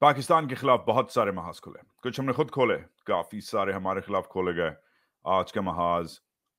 पाकिस्तान के खिलाफ बहुत सारे महाज खोले कुछ हमने खुद खोले काफी सारे हमारे खिलाफ खोले गए आज के महाज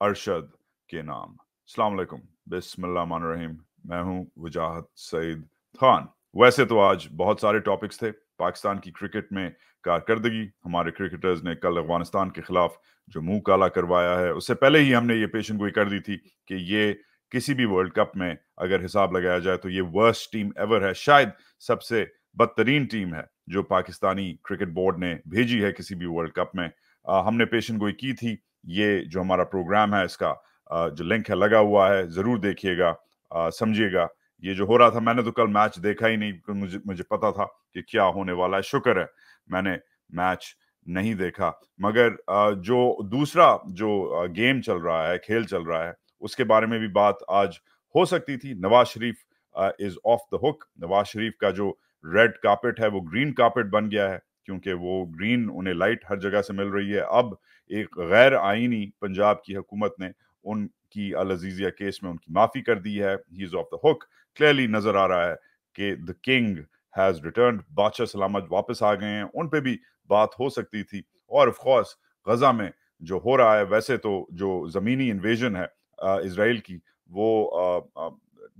अरशद के नाम सलामकुम बिस्मिल्लाह रहीम मैं हूं वजाहत सईद खान वैसे तो आज बहुत सारे टॉपिक्स थे पाकिस्तान की क्रिकेट में कारकर्दगी हमारे क्रिकेटर्स ने कल अफगानिस्तान के खिलाफ जो मुंह काला करवाया है उससे पहले ही हमने ये पेशन गोई कर दी थी कि ये किसी भी वर्ल्ड कप में अगर हिसाब लगाया जाए तो ये वर्स्ट टीम एवर है शायद सबसे बदतरीन टीम है जो पाकिस्तानी क्रिकेट बोर्ड ने भेजी है किसी भी वर्ल्ड कप में आ, हमने पेशन गोई की थी ये जो हमारा प्रोग्राम है इसका आ, जो लिंक है लगा हुआ है जरूर देखिएगा समझिएगा ये जो हो रहा था मैंने तो कल मैच देखा ही नहीं मुझे मुझे पता था कि क्या होने वाला है शुक्र है मैंने मैच नहीं देखा मगर जो दूसरा जो गेम चल रहा है खेल चल रहा है उसके बारे में भी बात आज हो सकती थी Nawaz Sharif is off the hook Nawaz Sharif का जो रेड कार्पेट है वो ग्रीन कार्पेट बन गया है क्योंकि वो ग्रीन उन्हें लाइट हर जगह से मिल रही है अब एक गैर आइनी पंजाब की हुकूमत ने उनकी अल अजीजिया केस में उनकी माफी कर दी है he is off the hook clearly नजर आ रहा है कि द किंग हैज रिटर्न बादशाह सलामत वापस आ गए हैं उन पर भी बात हो सकती थी और ऑफकोर्स गजा में जो हो रहा है वैसे तो जो जमीनी इन्वेजन है इसराइल की वो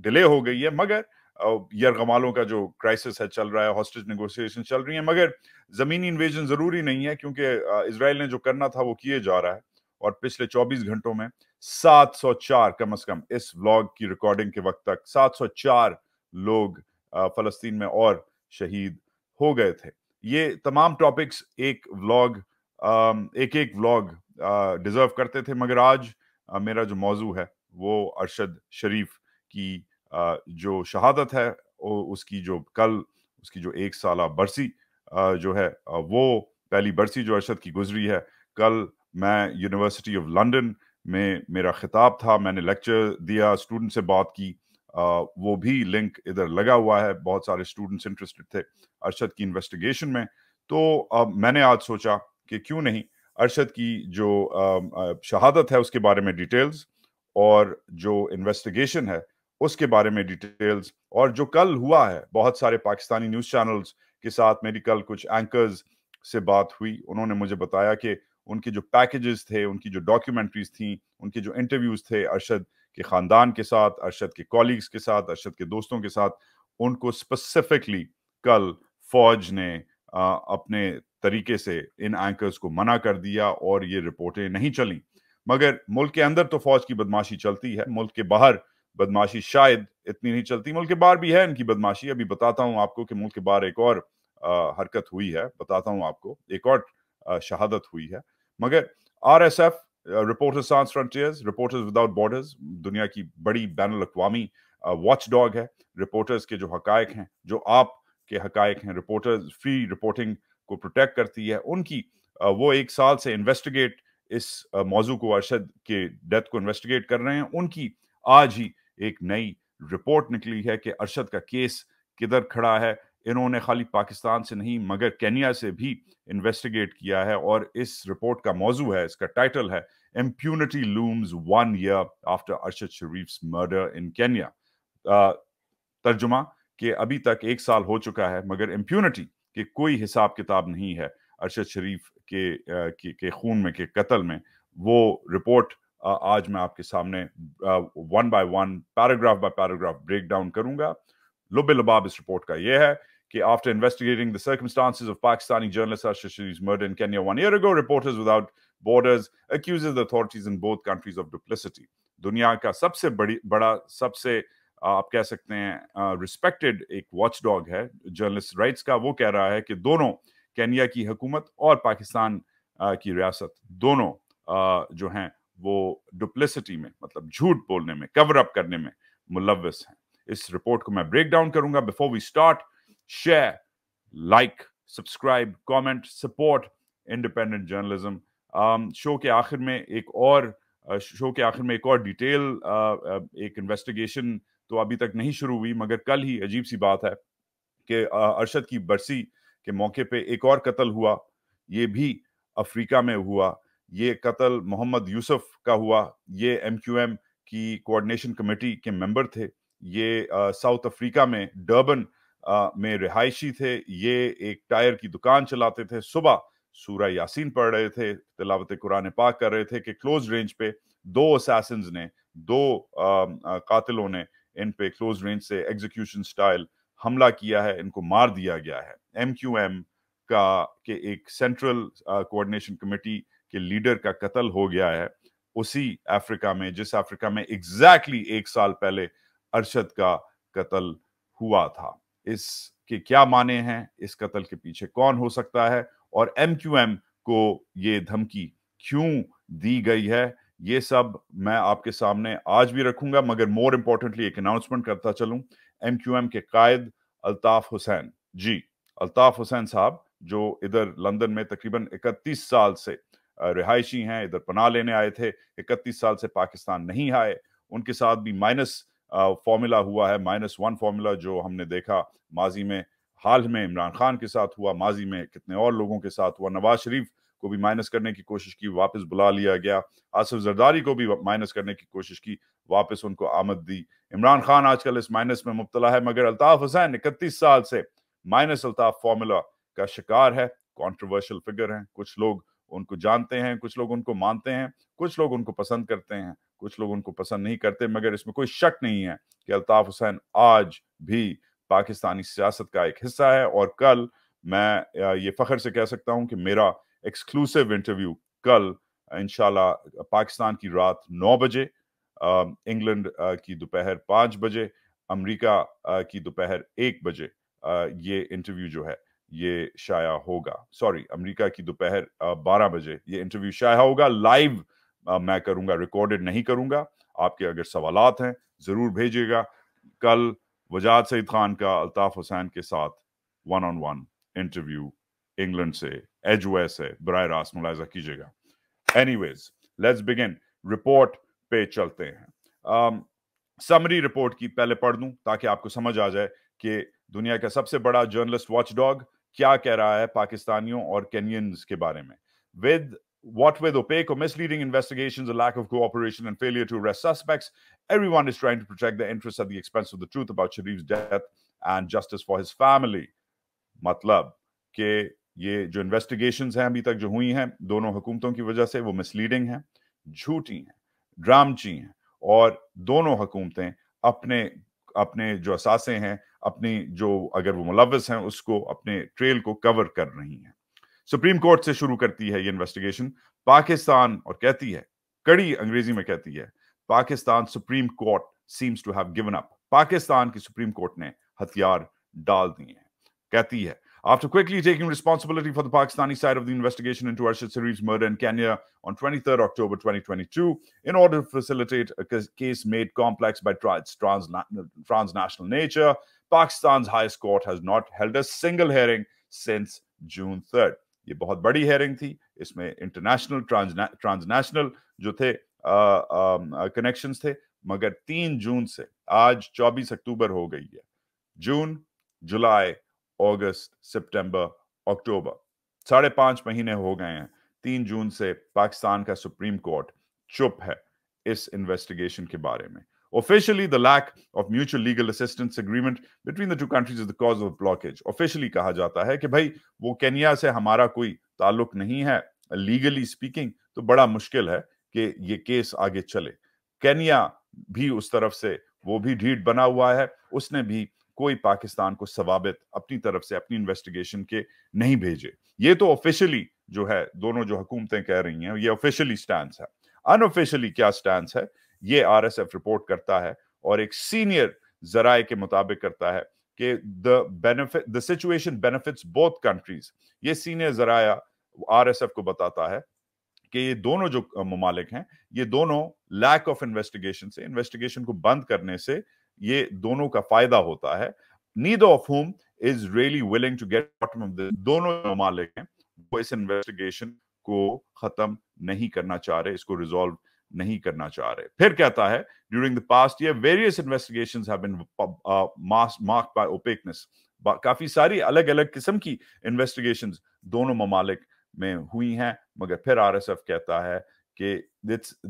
डिले हो गई है मगर यरगमालों का जो क्राइसिस है चल रहा है हॉस्टेज नेगोशिएशन चल रही है मगर जमीनी इन्वेजन जरूरी नहीं है क्योंकि इसराइल ने जो करना था वो किए जा रहा है और पिछले 24 घंटों में 704 कम अज कम इस व्लॉग की रिकॉर्डिंग के वक्त तक 704 लोग फलस्तीन में और शहीद हो गए थे ये तमाम टॉपिक्स एक व्लॉग एक एक व्लॉग डिजर्व करते थे मगर आज मेरा जो मौजू है वो अरशद शरीफ की जो शहादत है उसकी जो कल उसकी जो एक साल बरसी जो है वो पहली बरसी जो अरशद की गुजरी है कल मैं यूनिवर्सिटी ऑफ लंदन में मेरा खिताब था मैंने लेक्चर दिया स्टूडेंट से बात की वो भी लिंक इधर लगा हुआ है बहुत सारे स्टूडेंट्स इंटरेस्टेड थे अरशद की इन्वेस्टिगेशन में तो अब मैंने आज सोचा कि क्यों नहीं अरशद की जो शहादत है उसके बारे में डिटेल्स और जो इन्वेस्टिगेशन है उसके बारे में डिटेल्स और जो कल हुआ है बहुत सारे पाकिस्तानी न्यूज चैनल्स के साथ मेरी कल कुछ एंकर्स से बात हुई उन्होंने मुझे बताया कि उनके जो पैकेजेस थे उनकी जो डॉक्यूमेंट्रीज थी उनके जो इंटरव्यूज थे अरशद के खानदान के साथ अरशद के कॉलीग्स के साथ अरशद के दोस्तों के साथ उनको स्पेसिफिकली कल फौज ने आ, अपने तरीके से इन एंकर्स को मना कर दिया और ये रिपोर्टें नहीं चली मगर मुल्क के अंदर तो फौज की बदमाशी चलती है मुल्क के बाहर बदमाशी शायद इतनी नहीं चलती मुल्क के बाहर भी है इनकी बदमाशी अभी बताता हूँ आपको कि मुल्क के बाहर एक और आ, हरकत हुई है बताता हूँ आपको एक और शहादत हुई है मगर R S F reporters on frontiers reporters without borders दुनिया की बड़ी बैन अवी वॉच डॉग है रिपोर्टर्स के जो हकायक हैं जो आप के हकायक हैं रिपोर्टर्स फ्री रिपोर्टिंग को प्रोटेक्ट करती है उनकी आ, वो एक साल से इन्वेस्टिगेट इस मौजू को अरशद के डेथ को इन्वेस्टिगेट कर रहे हैं उनकी आज ही एक नई रिपोर्ट निकली है कि अरशद का केस किधर खड़ा है इन्होंने खाली पाकिस्तान से नहीं मगर केनिया से भी इन्वेस्टिगेट किया है और इस रिपोर्ट का मौजू है इसका टाइटल है impunity looms one year after Arshad Sharif murder in Kenya तर्जुमा के अभी तक एक साल हो चुका है मगर इम्प्यूनिटी के कोई हिसाब किताब नहीं है अरशद शरीफ के, के के खून में के कत्ल में वो रिपोर्ट आज मैं आपके सामने one by one paragraph by paragraph break down करूंगा लुबे लबाब इस रिपोर्ट का यह है कि after investigating the circumstances of Pakistani journalist murder in Kenya one year ago reporters without borders accuses authorities in both countries of duplicity दुनिया का सबसे बड़ी बड़ा सबसे आप कह सकते हैं रिस्पेक्टेड एक वॉच डॉग है जर्नलिस्ट राइट्स का वो कह रहा है कि दोनों कैनिया की हुकूमत और पाकिस्तान की रियासत दोनों जो हैं वो डुप्लिसिटी में मतलब झूठ बोलने में कवर अप करने में मुलविस हैं इस रिपोर्ट को मैं ब्रेक डाउन करूंगा before we start share like subscribe comment support independent journalism show के आखिर में एक और शो uh, के आखिर में एक और डिटेल uh, uh, एक इन्वेस्टिगेशन तो अभी तक नहीं शुरू हुई मगर कल ही अजीब सी बात है कि अरशद की बरसी के मौके पे एक और कत्ल हुआ ये भी अफ्रीका में हुआ ये कत्ल मोहम्मद यूसुफ का हुआ ये एम की कोऑर्डिनेशन कमेटी के मेंबर थे ये साउथ अफ्रीका में डर्बन में रिहायशी थे ये एक टायर की दुकान चलाते थे सुबह सूरा यासीन पढ़ रहे थे तिलावत कुरान पाक कर रहे थे कि क्लोज रेंज पे दो असैसन ने दो आ, आ, कातिलों ने इन पे क्लोज रेंज से एग्जीक्यूशन स्टाइल हमला किया है इनको मार दिया गया है एम का के एक सेंट्रल कोऑर्डिनेशन कमेटी कि लीडर का कत्ल हो गया है उसी अफ्रीका में जिस अफ्रीका में एग्जैक्टली exactly एक साल पहले अरशद का कत्ल हुआ था इसके क्या माने हैं इस कत्ल के पीछे कौन हो सकता है और एम को ये धमकी क्यों दी गई है ये सब मैं आपके सामने आज भी रखूंगा मगर मोर इंपॉर्टेंटली एक अनाउंसमेंट करता चलूं एम के कायद अल्ताफ हुसैन जी अल्ताफ हुसैन साहब जो इधर लंदन में तकरीबन 31 साल से रिहायशी हैं इधर पनाह लेने आए थे इकतीस साल से पाकिस्तान नहीं आए उनके साथ भी माइनस फॉर्मूला हुआ है माइनस वन फार्मूला जो हमने देखा माजी में हाल में इमरान खान के साथ हुआ माजी में कितने और लोगों के साथ हुआ नवाज शरीफ को भी माइनस करने की कोशिश की वापस बुला लिया गया आसिफ जरदारी को भी माइनस करने की कोशिश की वापस उनको आमद दी इमरान खान आजकल इस माइनस में मुबतला है मगर अल्ताफ हुसैन इकतीस साल से माइनस अल्ताफ फार्मूला का शिकार है कॉन्ट्रोवर्शल फिगर हैं कुछ लोग उनको जानते हैं कुछ लोग उनको मानते हैं कुछ लोग उनको पसंद करते हैं कुछ लोग उनको पसंद नहीं करते मगर इसमें कोई शक नहीं है कि अल्ताफ हुसैन आज भी पाकिस्तानी सियासत का एक हिस्सा है और कल मैं ये फख्र से कह सकता हूं कि मेरा एक्सक्लूसिव इंटरव्यू कल इनशाला पाकिस्तान की रात नौ बजे इंग्लैंड की दोपहर पाँच बजे अमेरिका की दोपहर एक बजे ये इंटरव्यू जो है ये शाया होगा सॉरी अमेरिका की दोपहर बारह बजे ये इंटरव्यू शाया होगा लाइव मैं करूंगा रिकॉर्डेड नहीं करूंगा आपके अगर सवाल हैं जरूर भेजिएगा कल वजाद सईद खान का अल्ताफ हुसैन के साथ one on one interview England से एज से बर रास्त मुलायजा कीजिएगा एनीवेज लेट्स बिगिन रिपोर्ट पे चलते हैं समरी um, रिपोर्ट की पहले पढ़ दूं ताकि आपको समझ आ जाए कि दुनिया का सबसे बड़ा जर्नलिस्ट वॉचडॉग क्या कह रहा है पाकिस्तानियों और केनियंस के बारे में with what with opaque or misleading investigations, a lack of cooperation, and failure to arrest suspects, everyone is trying to protect their interests at the expense of the truth about Sharif's death and justice for his family. मतलब कि ये जो investigations हैं अभी तक जो हुई हैं दोनों हुकूमतों की वजह से वो misleading हैं झूठी हैं ड्रामची हैं और दोनों हुकूमतें अपने अपने जो असासे हैं अपनी जो अगर वो मुलविस हैं उसको अपने ट्रेल को कवर कर रही हैं सुप्रीम कोर्ट से शुरू करती है ये इन्वेस्टिगेशन पाकिस्तान और कहती है कड़ी अंग्रेजी में कहती है Pakistan supreme court seems to have given up Pakistan की सुप्रीम कोर्ट ने हथियार डाल दिए हैं कहती है After quickly taking responsibility for the Pakistani side of the investigation into Arshad Sarif's murder in Kenya on 23 October 2022, in order to facilitate a case made complex by its transnational nature, Pakistan high court has not held a single hearing since June third ये बहुत बड़ी hearing थी इसमें international transnational जो थे connections थे मगर तीन जून से आज 24 अक्टूबर हो गई है जून जुलाई अगस्त सितंबर अक्टूबर साढ़े पांच महीने हो गए हैं तीन जून से पाकिस्तान का सुप्रीम कोर्ट चुप है इस इन्वेस्टिगेशन के बारे में Officially, the lack of mutual legal assistance agreement between the two countries is the cause of the blockage. Officially कहा जाता है कि भाई वो केनिया से हमारा कोई ताल्लुक नहीं है लीगली स्पीकिंग तो बड़ा मुश्किल है कि ये केस आगे चले केनिया भी उस तरफ से वो भी ढीठ बना हुआ है उसने भी कोई पाकिस्तान को सवाबित अपनी तरफ से अपनी इन्वेस्टिगेशन के नहीं भेजे ये तो ऑफिशियली जो है दोनों जो हुकूमतें कह रही हैं ये ऑफिशियली स्टैंड है अनऑफिशियली क्या स्टैंड है ये आर एस एफ रिपोर्ट करता है और एक सीनियर जराए के मुताबिक करता है कि the benefit the situation benefits both countries ये सीनियर जराया आर एस एफ को बताता है कि ये दोनों जो ममालिक हैं ये दोनों लैक ऑफ इन्वेस्टिगेशन से इन्वेस्टिगेशन को बंद करने से ये दोनों का फायदा होता है neither of whom is really willing to get bottom of दोनों ममालिक हैं वो इस इन्वेस्टिगेशन को खत्म नहीं करना चाह रहे इसको रिजॉल्व नहीं करना चाह रहे फिर कहता है during the past year various investigation opaqueness काफी सारी अलग अलग किस्म की इन्वेस्टिगेशन दोनों ममालिक में हुई हैं मगर फिर आरएसएफ कहता है कि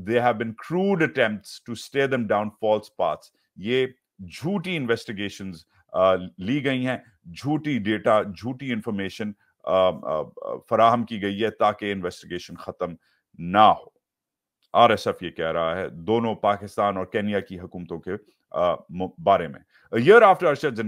they have been crude attempts to steer them down false paths ये झूठी इन्वेस्टिगेशंस uh, ली गई हैं झूठी डेटा झूठी इंफॉर्मेशन uh, uh, फराहम की गई है ताकि इन्वेस्टिगेशन खत्म ना हो आरएसएफ ये कह रहा है दोनों पाकिस्तान और कैनिया की हुकूमतों के बारे में year after Arshad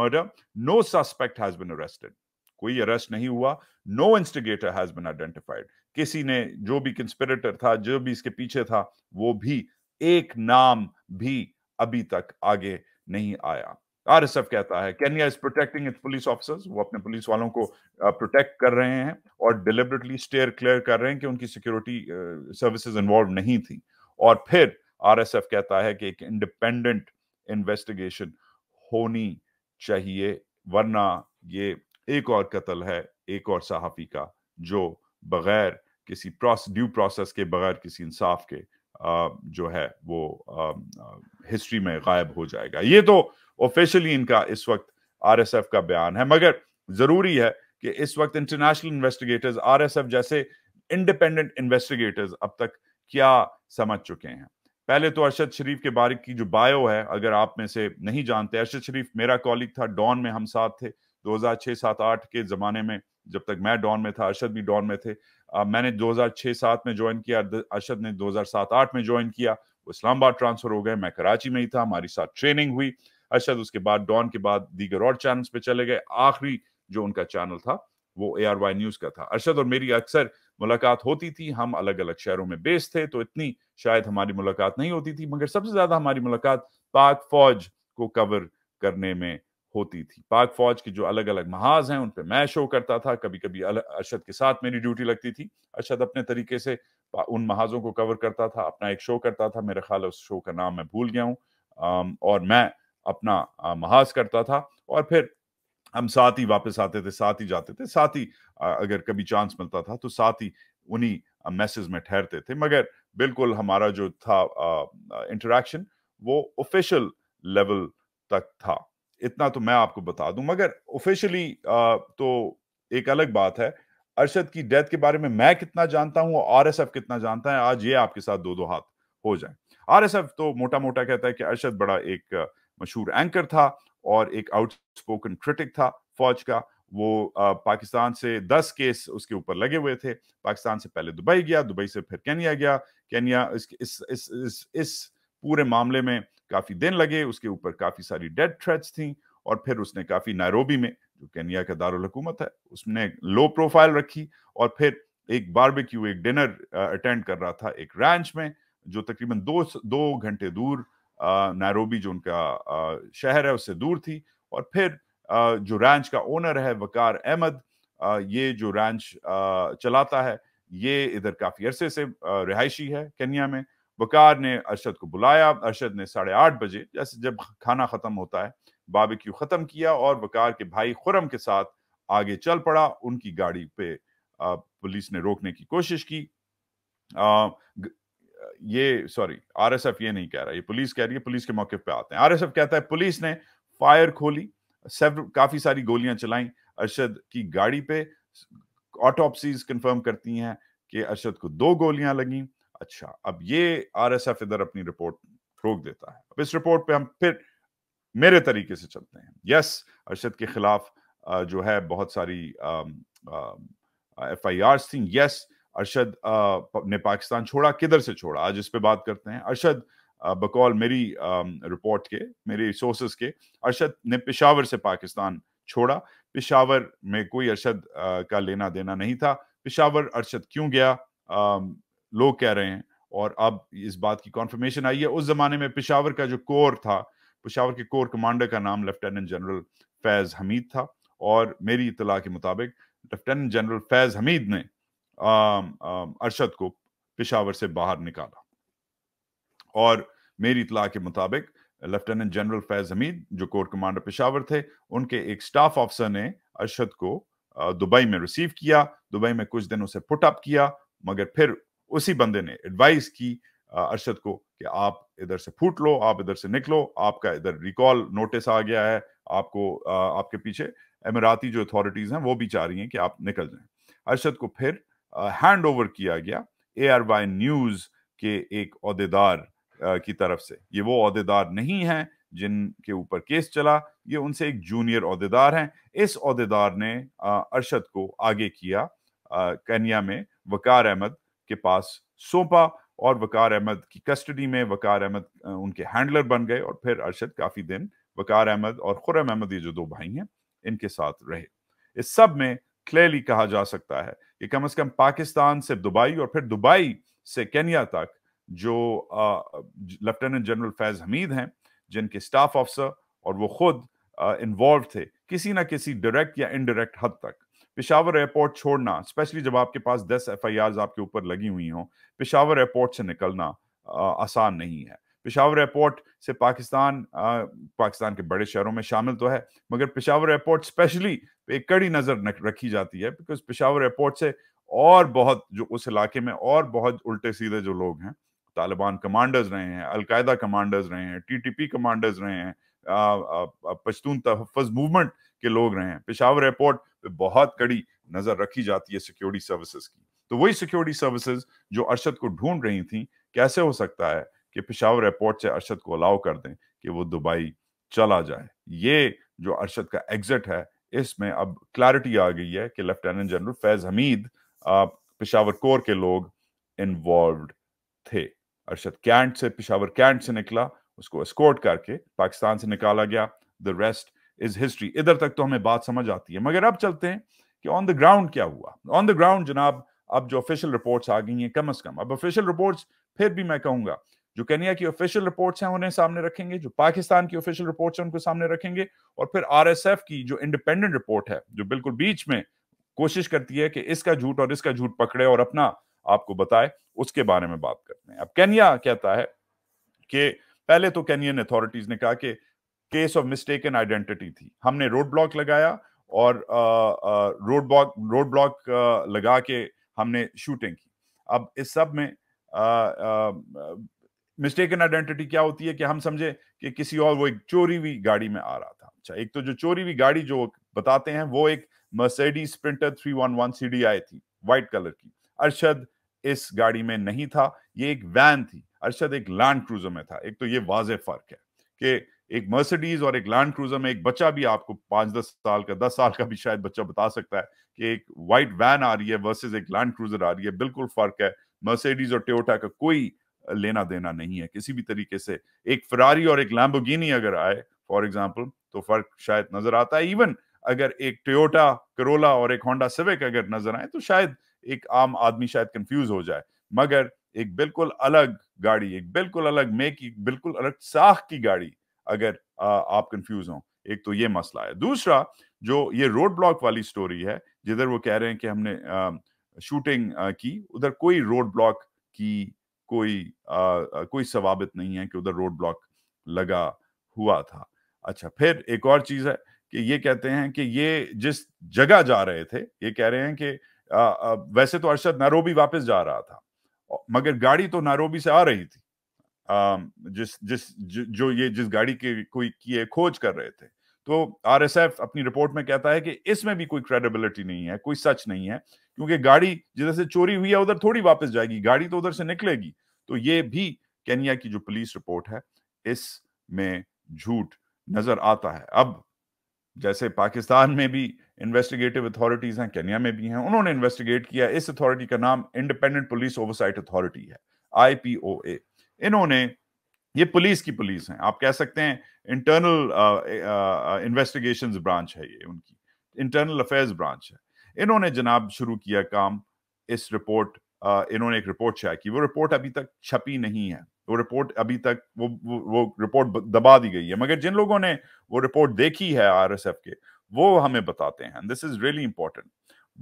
murder no suspect has been arrested कोई अरेस्ट नहीं हुआ no instigator has been identified किसी ने जो भी कंस्पिरेटर था जो भी इसके पीछे था वो भी एक नाम भी अभी तक आगे नहीं आया आर कहता है Kenya is protecting its police officers वो अपने पुलिस वालों को प्रोटेक्ट कर रहे हैं और डिलिबरेटली स्टेयर क्लियर कर रहे हैं कि उनकी सिक्योरिटी सर्विसेज इन्वॉल्व नहीं थी और फिर आरएसएफ कहता है कि एक इंडिपेंडेंट इन्वेस्टिगेशन होनी चाहिए वरना ये एक और कत्ल है एक और सहाफी का जो बगैर किसी ड्यू प्रोसेस के बगैर किसी इंसाफ के जो है वो हिस्ट्री में गायब हो जाएगा ये तो ऑफिशियली इनका इस वक्त आरएसएफ का बयान है मगर जरूरी है कि इस वक्त इंटरनेशनल इन्वेस्टिगेटर्स आरएसएफ जैसे इंडिपेंडेंट इन्वेस्टिगेटर्स अब तक क्या समझ चुके हैं पहले तो अरशद शरीफ के बारे की जो बायो है अगर आप में से नहीं जानते अरशद शरीफ मेरा कॉलिग था डॉन में हम साथ थे दो हजार छह सात आठ के जमाने में जब तक मैं डॉन में था अरशद भी डॉन में थे आ, मैंने 2006-7 में ज्वाइन किया अरशद ने 2007-8 में ज्वाइन किया वो इस्लामाबाद ट्रांसफर हो गए मैं कराची में ही था हमारी साथ ट्रेनिंग हुई अरशद उसके बाद डॉन के बाद दीगर और चैनल्स पे चले गए आखिरी जो उनका चैनल था वो ए आर वाई न्यूज का था अरशद और मेरी अक्सर मुलाकात होती थी हम अलग अलग शहरों में बेस थे तो इतनी शायद हमारी मुलाकात नहीं होती थी मगर सबसे ज्यादा हमारी मुलाकात पाक फौज को कवर करने में होती थी पाक फौज के जो अलग अलग महाज हैं उन पर मैं शो करता था कभी कभी अरशद के साथ मेरी ड्यूटी लगती थी अरशद अपने तरीके से उन महाजों को कवर करता था अपना एक शो करता था मेरे ख्याल उस शो का नाम मैं भूल गया हूँ और मैं अपना महाज करता था और फिर हम साथ ही वापस आते थे साथ ही जाते थे साथ ही अगर कभी चांस मिलता था तो साथ ही उन्हीं मैसेज में ठहरते थे मगर बिल्कुल हमारा जो था इंटरेक्शन वो ऑफिशियल लेवल तक था इतना तो मैं आपको बता दूं मगर ऑफिशियली तो एक अलग बात है अरशद की डेथ के बारे में मैं कितना जानता हूं आरएसएफ कितना जानता है आज ये आपके साथ दो दो हाथ हो जाए आरएसएफ तो मोटा मोटा कहता है कि अरशद बड़ा एक मशहूर एंकर था और एक आउटस्पोकन क्रिटिक था फौज का वो आ, पाकिस्तान से दस केस उसके ऊपर लगे हुए थे पाकिस्तान से पहले दुबई गया दुबई से फिर कैनिया गया कैनिया इस इस इस, इस, इस पूरे मामले में काफी दिन लगे उसके ऊपर काफी सारी डेड थ्रेट्स थी और फिर उसने काफी नायरोबी में जो कैनिया का दारकूमत है उसने लो प्रोफाइल रखी और फिर एक बारबेक्यू एक डिनर अटेंड कर रहा था एक रैंच में जो तकरीबन दो दो घंटे दूर नायरोबी जो उनका आ, शहर है उससे दूर थी और फिर आ, जो रैंच का ओनर है वकार अहमद ये जो रैंच चलाता है ये इधर काफी अरसे से रिहायशी है केन्या में बकार ने अरशद को बुलाया अरशद ने साढ़े आठ बजे जैसे जब खाना ख़त्म होता है बाबिक्यू ख़त्म किया और बकार के भाई खुरम के साथ आगे चल पड़ा उनकी गाड़ी पे पुलिस ने रोकने की कोशिश की आ, ये सॉरी आरएसएफ ये नहीं कह रहा ये पुलिस कह रही है पुलिस के मौके पे आते हैं आरएसएफ कहता है पुलिस ने फायर खोली सब काफी सारी गोलियां चलाई अरशद की गाड़ी पे ऑटोपसीज कंफर्म करती हैं कि अरशद को दो गोलियां लगी अच्छा अब ये आरएसएफ इधर अपनी रिपोर्ट रोक देता है अब इस रिपोर्ट पे हम फिर मेरे तरीके से चलते हैं यस अरशद के खिलाफ जो है बहुत सारी एफ आई आर थी यस अरशद ने पाकिस्तान छोड़ा किधर से छोड़ा आज इस पे बात करते हैं अरशद बकौल मेरी रिपोर्ट के मेरे सोर्सेस के अरशद ने पेशावर से पाकिस्तान छोड़ा पेशावर में कोई अरशद का लेना देना नहीं था पिशावर अरशद क्यों गया लोग कह रहे हैं और अब इस बात की कॉन्फर्मेशन आई है उस जमाने में पिशावर का जो कोर था पिशावर के कोर कमांडर का नाम लेफ्टिनेंट जनरल फैज हमीद था और मेरी इतला के मुताबिक लेफ्टिनेंट जनरल फैज हमीद ने अरशद को पिशावर से बाहर निकाला और मेरी इतला के मुताबिक लेफ्टिनेंट जनरल फैज हमीद जो कोर कमांडर पिशावर थे उनके एक स्टाफ ऑफिसर ने अरशद को दुबई में रिसीव किया दुबई में कुछ दिन उसे पुटअप किया मगर फिर उसी बंदे ने एडवाइस की अरशद को कि आप इधर से फूट लो आप इधर से निकलो आपका इधर रिकॉल नोटिस आ गया है आपको आपके पीछे अमीराती जो अथॉरिटीज हैं वो भी चाह रही हैं कि आप निकल जाएं अरशद को फिर हैंड ओवर किया गया ए आर वाई न्यूज के एक अहदेदार की तरफ से ये वो अहदेदार नहीं है जिनके ऊपर केस चला ये उनसे एक जूनियर अहदेदार हैं इस अहदेदार ने अरशद को आगे किया कैनिया में वकार अहमद के पास सौंपा और वकार अहमद की कस्टडी में वकार अहमद उनके हैंडलर बन गए और फिर अरशद काफी दिन वकार अहमद और खुरम अहमद ये जो दो भाई हैं इनके साथ रहे इस सब में क्लियरली कहा जा सकता है कि कम से कम पाकिस्तान से दुबई और फिर दुबई से केन्या तक जो लेफ्टिनेंट जनरल फैज हमीद हैं जिनके स्टाफ ऑफिसर और वो खुद इन्वॉल्व थे किसी ना किसी डायरेक्ट या इनडायरेक्ट हद तक पिशावर एयरपोर्ट छोड़ना स्पेशली जब आपके पास दस एफ आपके ऊपर लगी हुई हों पिशावर एयरपोर्ट से निकलना आ, आसान नहीं है पिशावर एयरपोर्ट से पाकिस्तान आ, पाकिस्तान के बड़े शहरों में शामिल तो है मगर पिशावर एयरपोर्ट स्पेशली एक कड़ी नज़र रखी जाती है बिकॉज पिशावर एयरपोर्ट से और बहुत जो उस इलाके में और बहुत उल्टे सीधे जो लोग हैं तालिबान कमांडर्स रहे हैं अलकायदा कमांडर्स रहे हैं टीटीपी कमांडर्स रहे हैं पश्तून तहफ़ मूवमेंट के लोग रहे हैं पेशावर एयरपोर्ट पे बहुत कड़ी नजर रखी जाती है सिक्योरिटी सर्विसेज की तो वही सिक्योरिटी सर्विसेज जो अरशद को ढूंढ रही थी कैसे हो सकता है कि पेशावर एयरपोर्ट से अरशद को अलाउ कर दें कि वो दुबई चला जाए ये जो अरशद का एग्जिट है इसमें अब क्लैरिटी आ गई है कि lieutenant general Faiz Hameed Peshawar corps के लोग इन्वॉल्व थे अरशद कैंट से पेशावर कैंट से निकला उसको स्कोर्ट करके पाकिस्तान से निकाला गया द रेस्ट इज हिस्ट्री इधर तक तो हमें बात समझ आती है मगर अब चलते हैं कि ऑन द ग्राउंड क्या हुआ ऑन द ग्राउंड जनाब अब जो ऑफिशियल रिपोर्ट्स आ गई हैं कम अज कम अब ऑफिशियल रिपोर्ट्स फिर भी मैं कहूंगा जो कैनिया की ऑफिशियल रिपोर्ट्स हैं उन्हें सामने रखेंगे जो पाकिस्तान की ऑफिशियल रिपोर्ट्स हैं उनको सामने रखेंगे और फिर आरएसएफ की जो इंडिपेंडेंट रिपोर्ट है जो बिल्कुल बीच में कोशिश करती है कि इसका झूठ और इसका झूठ पकड़े और अपना आपको बताए उसके बारे में बात करते हैं अब कैनिया कहता है कि पहले तो कैनियन अथॉरिटीज ने कहा कि case of mistake and identity थी हमने रोड ब्लॉक लगाया और रोड ब्लॉक रोड ब्लॉक लगा के हमने शूटिंग की अब इस सब में मिस्टेक एंड आइडेंटिटी क्या होती है कि हम समझे कि किसी और वो एक चोरी हुई गाड़ी में आ रहा था अच्छा एक तो जो चोरी हुई गाड़ी जो बताते हैं वो एक मर्सिडीज स्प्रिंटर 311 सीडीआई थी वाइट कलर की अरशद इस गाड़ी में नहीं था ये एक वैन थी अरशद एक लैंड क्रूजर में था एक तो ये वाज फर्क है कि एक मर्सिडीज और एक लैंड क्रूजर में एक बच्चा भी आपको पांच दस साल का दस साल का भी शायद बच्चा बता सकता है कि एक वाइट वैन आ रही है वर्सेज एक लैंड क्रूजर आ रही है बिल्कुल फर्क है मर्सिडीज और टोटा का कोई लेना देना नहीं है किसी भी तरीके से एक फरारी और एक लैम्बोगिनी अगर आए फॉर एग्जाम्पल तो फर्क शायद नजर आता है इवन अगर एक टोयोटा करोला और एक होंडा सिविक अगर नजर आए तो शायद एक आम आदमी शायद कंफ्यूज हो जाए मगर एक बिल्कुल अलग गाड़ी एक बिल्कुल अलग मे की बिल्कुल अलग साख की गाड़ी अगर आ, आप कंफ्यूज हो एक तो ये मसला है दूसरा जो ये रोड ब्लॉक वाली स्टोरी है जिधर वो कह रहे हैं कि हमने आ, शूटिंग आ, की उधर कोई रोड ब्लॉक की कोई आ, कोई सवाबित नहीं है कि उधर रोड ब्लॉक लगा हुआ था अच्छा फिर एक और चीज है कि ये कहते हैं कि ये जिस जगह जा रहे थे ये कह रहे हैं कि आ, आ, वैसे तो अरशद नरोबी वापस जा रहा था मगर गाड़ी तो नारोबी से आ रही थी आ, जिस जिस जो ये जिस गाड़ी के कोई की खोज कर रहे थे तो आरएसएफ अपनी रिपोर्ट में कहता है कि इसमें भी कोई क्रेडिबिलिटी नहीं है कोई सच नहीं है क्योंकि गाड़ी जिधर से चोरी हुई है उधर थोड़ी वापस जाएगी गाड़ी तो उधर से निकलेगी तो ये भी केनिया की जो पुलिस रिपोर्ट है इसमें झूठ नजर आता है अब जैसे पाकिस्तान में भी इन्वेस्टिगेटिव अथॉरिटीज हैं केन्या में भी हैं उन्होंने इन्वेस्टिगेट किया इस अथॉरिटी का नाम इंडिपेंडेंट पुलिस ओवरसाइट अथॉरिटी है आईपीओए इन्होंने ये पुलिस की पुलिस हैं आप कह सकते हैं इंटरनल इन्वेस्टिगेशन ब्रांच है ये उनकी इंटरनल अफेयर्स ब्रांच है इन्होंने जनाब शुरू किया काम इस रिपोर्ट इन्होंने एक रिपोर्ट शाया की वो रिपोर्ट अभी तक छपी नहीं है वो रिपोर्ट अभी तक वो वो, वो रिपोर्ट दबा दी गई है मगर जिन लोगों ने वो रिपोर्ट देखी है आरएसएफ के वो हमें बताते हैं दिस इज रियली इंपॉर्टेंट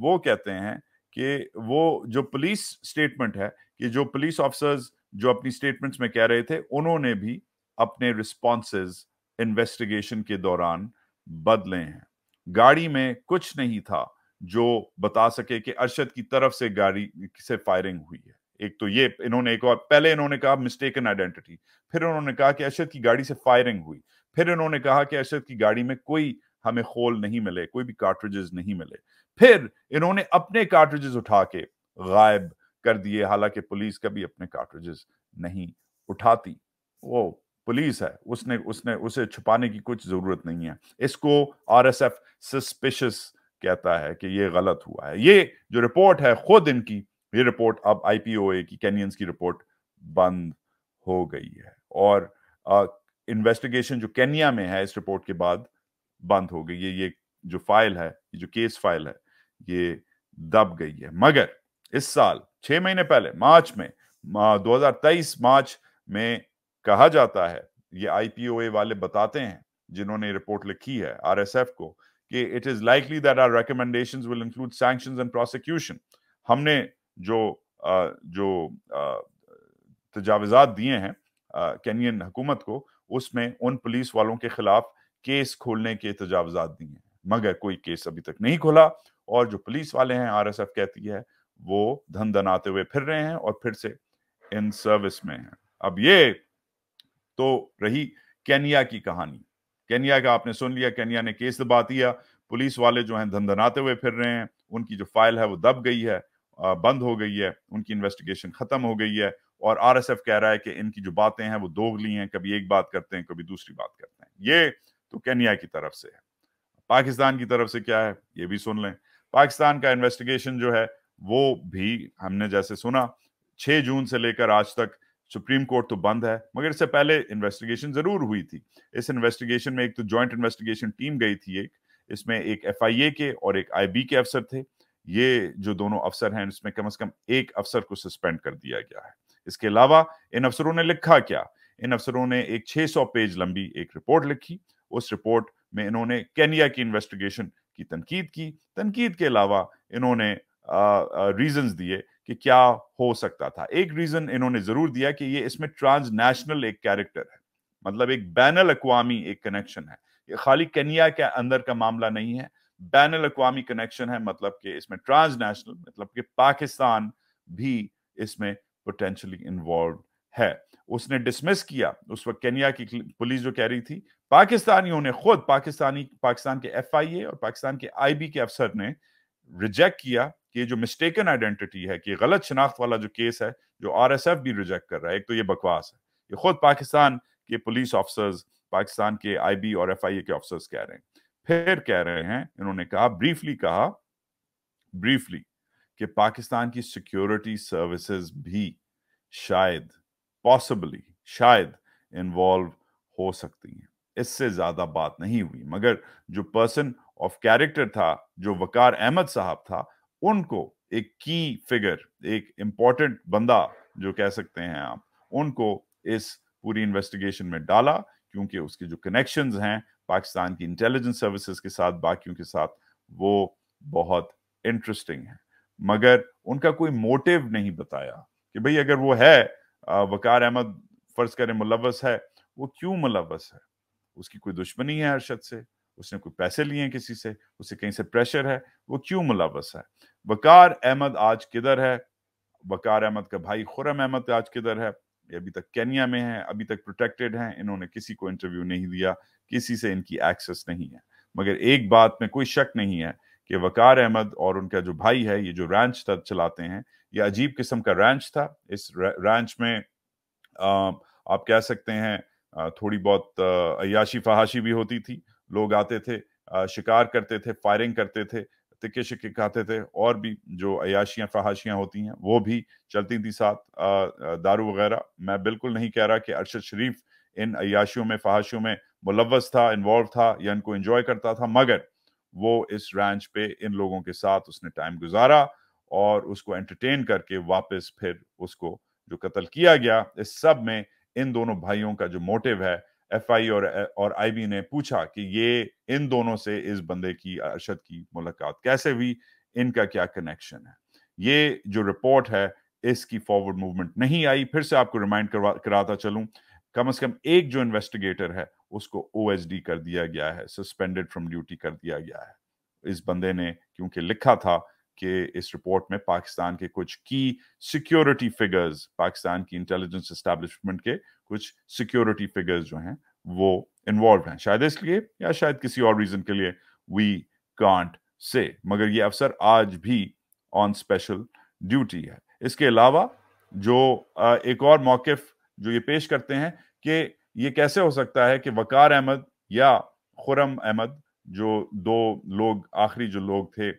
वो कहते हैं कि वो जो पुलिस स्टेटमेंट है कि जो पुलिस ऑफिसर्स जो अपनी स्टेटमेंट्स में कह रहे थे उन्होंने भी अपने रिस्पॉन्सेज इन्वेस्टिगेशन के दौरान बदले हैं गाड़ी में कुछ नहीं था जो बता सके कि अरशद की तरफ से गाड़ी से फायरिंग हुई है एक तो ये इन्होंने एक और पहले इन्होंने कहा मिस्टेक इन आइडेंटिटी फिर उन्होंने कहा कि अरशद की गाड़ी से फायरिंग हुई फिर इन्होंने कहा कि अरशद की गाड़ी में कोई हमें खोल नहीं मिले कोई भी कार्ट्रेजेस नहीं मिले फिर इन्होंने अपने कार्ट्रेजेस उठा के गायब कर दिए हालांकि पुलिस कभी अपने कार्ट्रेजेस नहीं उठाती वो पुलिस है उसने उसने उसे छुपाने की कुछ जरूरत नहीं है इसको आरएसएफ सस्पिशियस कहता है कि ये गलत हुआ है ये जो रिपोर्ट है खुद इनकी ये रिपोर्ट अब आईपीओए की कैनियंस की रिपोर्ट बंद हो गई है और इन्वेस्टिगेशन जो कैनिया में है इस रिपोर्ट के बाद बंद हो गई है ये जो फाइल है ये जो केस फाइल है ये दब गई है मगर इस साल छह महीने पहले मार्च में दो मार्च में कहा जाता है ये आईपीओए वाले बताते हैं जिन्होंने रिपोर्ट लिखी है आरएसएफ को कि it is likely that our recommendations will include sanctions and prosecution हमने जो जो तजावजात दिए हैं कैनियन हुकूमत को उसमें उन पुलिस वालों के खिलाफ केस खोलने के तजावजात दिए हैं मगर कोई केस अभी तक नहीं खोला और जो पुलिस वाले हैं आरएसएफ कहती है वो धन धनाते हुए फिर रहे हैं और फिर से इन सर्विस में हैं अब ये तो रही केनिया की कहानी केनिया का आपने सुन लिया केनिया ने केस दबा दिया पुलिस वाले जो हैं धन धनाते हुए फिर रहे हैं उनकी जो फाइल है वो दब गई है बंद हो गई है उनकी इन्वेस्टिगेशन खत्म हो गई है और आरएसएफ कह रहा है कि इनकी जो बातें हैं वो दोगली हैं कभी एक बात करते हैं कभी दूसरी बात करते हैं ये तो केनिया की तरफ से है पाकिस्तान की तरफ से क्या है ये भी सुन लें पाकिस्तान का इन्वेस्टिगेशन जो है वो भी हमने जैसे सुना 6 जून से लेकर आज तक सुप्रीम कोर्ट तो बंद है मगर इससे पहले इन्वेस्टिगेशन जरूर हुई थी इस इन्वेस्टिगेशन में एक तो ज्वाइंट इन्वेस्टिगेशन टीम गई थी एक इसमें एक एफ के और एक आई के अफसर थे ये जो दोनों अफसर हैं इसमें कम से कम एक अफसर को सस्पेंड कर दिया गया है इसके अलावा इन अफसरों ने लिखा क्या इन अफसरों ने एक 600 पेज लंबी एक रिपोर्ट लिखी उस रिपोर्ट में इन्होंने केनिया की इन्वेस्टिगेशन की तनकीद की तनकीद के अलावा इन्होंने रीजन दिए कि क्या हो सकता था एक रीजन इन्होंने जरूर दिया कि ये इसमें ट्रांसनेशनल एक कैरेक्टर है मतलब एक बैन अकवामी एक कनेक्शन है ये खाली केनिया के अंदर का मामला नहीं है बैन अवी कनेक्शन है मतलब कि इसमें ट्रांसनेशनल मतलब कि पाकिस्तान भी इसमें पोटेंशियली इन्वॉल्व है उसने डिसमिस किया उस वक्त केनिया की पुलिस जो कह रही थी पाकिस्तानियों ने खुद पाकिस्तानी पाकिस्तान के एफ आई ए और पाकिस्तान के आई बी के अफसर ने रिजेक्ट किया कि जो मिस्टेकन आइडेंटिटी है कि गलत शनाख्त वाला जो केस है जो आर एस एफ भी रिजेक्ट कर रहा है एक तो ये बकवास है ये खुद पाकिस्तान के पुलिस ऑफिसर्स पाकिस्तान के आई बी और एफ आई ए के ऑफिसर्स कह रहे हैं फिर कह रहे हैं इन्होंने कहा ब्रीफली कहा ब्रीफली कि पाकिस्तान की सिक्योरिटी सर्विसेज भी शायद पॉसिबली शायद इन्वॉल्व हो सकती हैं इससे ज्यादा बात नहीं हुई मगर जो पर्सन ऑफ कैरेक्टर था जो वकार अहमद साहब था उनको एक की फिगर एक इंपॉर्टेंट बंदा जो कह सकते हैं आप उनको इस पूरी इन्वेस्टिगेशन में डाला क्योंकि उसके जो कनेक्शंस हैं पाकिस्तान की इंटेलिजेंस सर्विसेज के साथ बाकियों के साथ वो बहुत इंटरेस्टिंग है मगर उनका कोई मोटिव नहीं बताया कि भाई अगर वो है वकार अहमद फर्ज करें मुलवस है वो क्यों मुलवस है उसकी कोई दुश्मनी है अरशद से उसने कोई पैसे लिए हैं किसी से उसे कहीं से प्रेशर है वो क्यों मुलवस है वकार अहमद आज किधर है वकार अहमद का भाई खुरम अहमद आज किधर है ये अभी तक कैनिया में है अभी तक प्रोटेक्टेड है इन्होंने किसी को इंटरव्यू नहीं दिया किसी से इनकी एक्सेस नहीं है मगर एक बात में कोई शक नहीं है कि वकार अहमद और उनका जो भाई है ये जो रैंच चलाते हैं ये अजीब किस्म का रैंच था इस रैंच में आ, आप कह सकते हैं थोड़ी बहुत अयाशी फहाशी भी होती थी लोग आते थे शिकार करते थे फायरिंग करते थे तिक्के शिक्के खाते थे और भी जो अयाशियाँ फहाशियाँ होती हैं वो भी चलती थी साथ दारू वगैरह मैं बिल्कुल नहीं कह रहा कि अरशद शरीफ इन अयाशियों में फहाशियों में मुलवस था इन्वॉल्व था या इनको एंजॉय करता था मगर वो इस रैंच पे इन लोगों के साथ उसने टाइम गुजारा और उसको एंटरटेन करके वापस फिर उसको जो कत्ल किया गया इस सब में इन दोनों भाइयों का जो मोटिव है एफआई और और आईबी ने पूछा कि ये इन दोनों से इस बंदे की अरशद की मुलाकात कैसे हुई इनका क्या कनेक्शन है ये जो रिपोर्ट है इसकी फॉरवर्ड मूवमेंट नहीं आई फिर से आपको रिमाइंड करवा कराता चलूं कम से कम एक जो इन्वेस्टिगेटर है उसको ओ कर दिया गया है सस्पेंडेड फ्रॉम ड्यूटी कर दिया गया है इस बंदे ने क्योंकि लिखा था कि इस रिपोर्ट में पाकिस्तान के कुछ की सिक्योरिटी फिगर्स पाकिस्तान की इंटेलिजेंस एस्टेब्लिशमेंट के कुछ सिक्योरिटी फिगर्स जो हैं वो इन्वॉल्व हैं शायद इसलिए या शायद किसी और रीजन के लिए वी कांट से मगर ये अफसर आज भी ऑन स्पेशल ड्यूटी है इसके अलावा जो एक और मौकफ जो ये पेश करते हैं कि ये कैसे हो सकता है कि वकार अहमद या खुरम अहमद जो दो लोग आखिरी जो लोग थे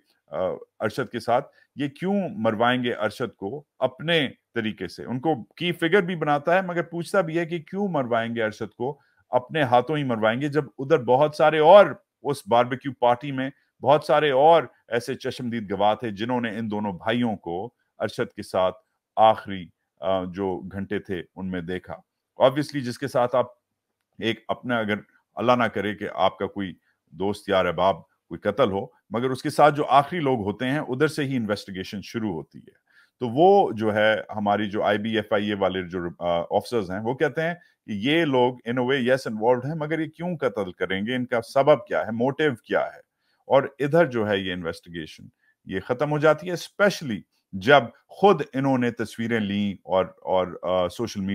अरशद के साथ ये क्यों मरवाएंगे अरशद को अपने तरीके से उनको की फिगर भी बनाता है मगर पूछता भी है कि क्यों मरवाएंगे अरशद को अपने हाथों ही मरवाएंगे जब उधर बहुत सारे और उस बारबेक्यू पार्टी में बहुत सारे और ऐसे चश्मदीद गवाह थे जिन्होंने इन दोनों भाइयों को अरशद के साथ आखिरी जो घंटे थे उनमें देखा ऑब्वियसली जिसके साथ आप एक अपना अगर अल्लाह ना करे कि आपका कोई दोस्त यार अहबाब कोई कत्ल हो मगर उसके साथ जो आखिरी लोग होते हैं उधर से ही इन्वेस्टिगेशन शुरू होती है तो वो जो है हमारी जो आई बी एफ आई ए वाले जो ऑफिसर्स हैं वो कहते हैं कि ये लोग इन अ वे यस इन्वॉल्व है मगर ये क्यों कत्ल करेंगे इनका सबब क्या है मोटिव क्या है और इधर जो है ये इन्वेस्टिगेशन ये खत्म हो जाती है स्पेशली जब खुद इन्होंने तस्वीरें ली और और सोशल मीडिया